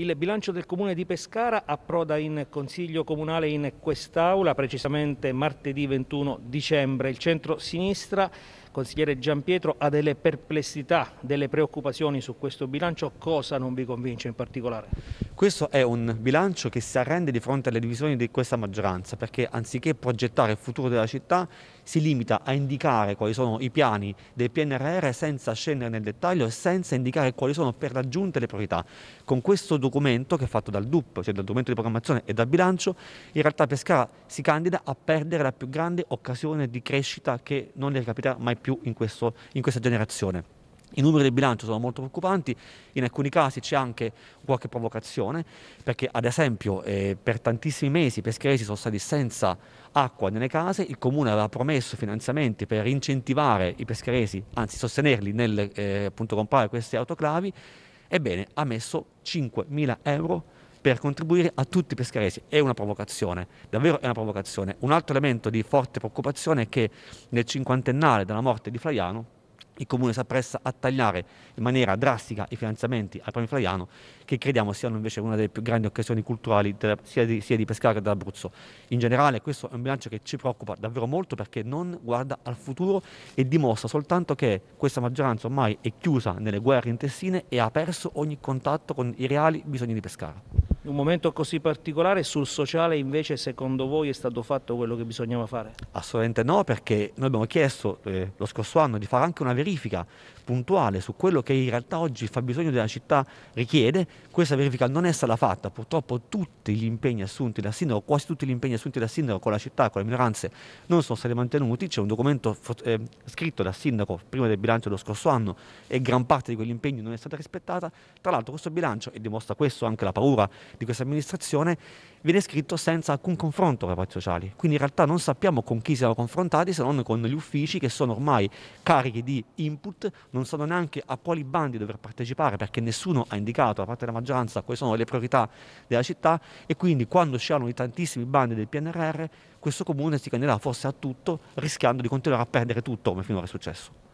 Il bilancio del comune di Pescara approda in consiglio comunale in quest'aula, precisamente martedì 21 dicembre. Il centro-sinistra consigliere Giampietro ha delle perplessità, delle preoccupazioni su questo bilancio, cosa non vi convince in particolare? Questo è un bilancio che si arrende di fronte alle divisioni di questa maggioranza, perché anziché progettare il futuro della città si limita a indicare quali sono i piani del PNRR senza scendere nel dettaglio e senza indicare quali sono per raggiunte le priorità. Con questo documento che è fatto dal DUP, cioè dal documento di programmazione e dal bilancio, in realtà Pescara si candida a perdere la più grande occasione di crescita che non le capiterà mai più in, questo, in questa generazione. I numeri del bilancio sono molto preoccupanti, in alcuni casi c'è anche qualche provocazione, perché ad esempio eh, per tantissimi mesi i pescheresi sono stati senza acqua nelle case, il comune aveva promesso finanziamenti per incentivare i pescheresi, anzi sostenerli nel eh, appunto, comprare queste autoclavi, Ebbene, ha messo 5.000 euro per contribuire a tutti i pescaresi. È una provocazione, davvero è una provocazione. Un altro elemento di forte preoccupazione è che nel cinquantennale della morte di Flaiano il Comune si appresta a tagliare in maniera drastica i finanziamenti al Premio Flaiano, che crediamo siano invece una delle più grandi occasioni culturali della, sia, di, sia, di, Pescara che dell'Abruzzo. In generale questo è un bilancio che ci preoccupa davvero molto perché non guarda al futuro e dimostra soltanto che questa maggioranza ormai è chiusa nelle guerre intestine e ha perso ogni contatto con i reali bisogni di Pescara un momento così particolare sul sociale invece secondo voi è stato fatto quello che bisognava fare? Assolutamente no perché noi abbiamo chiesto eh, lo scorso anno di fare anche una verifica puntuale su quello che in realtà oggi il fabbisogno della città richiede, questa verifica non è stata fatta, purtroppo tutti gli impegni assunti dal sindaco, quasi tutti gli impegni assunti dal sindaco con la città, con le minoranze non sono stati mantenuti, c'è un documento eh, scritto dal sindaco prima del bilancio dello scorso anno e gran parte di quegli impegni non è stata rispettata, tra l'altro questo bilancio e dimostra questo anche la paura di questa amministrazione viene scritto senza alcun confronto con le parti sociali. Quindi in realtà non sappiamo con chi siamo confrontati se non con gli uffici che sono ormai carichi di input, non sanno neanche a quali bandi dover partecipare perché nessuno ha indicato da parte della maggioranza quali sono le priorità della città e quindi quando usciranno i tantissimi bandi del PNRR questo comune si candiderà forse a tutto rischiando di continuare a perdere tutto come finora è successo.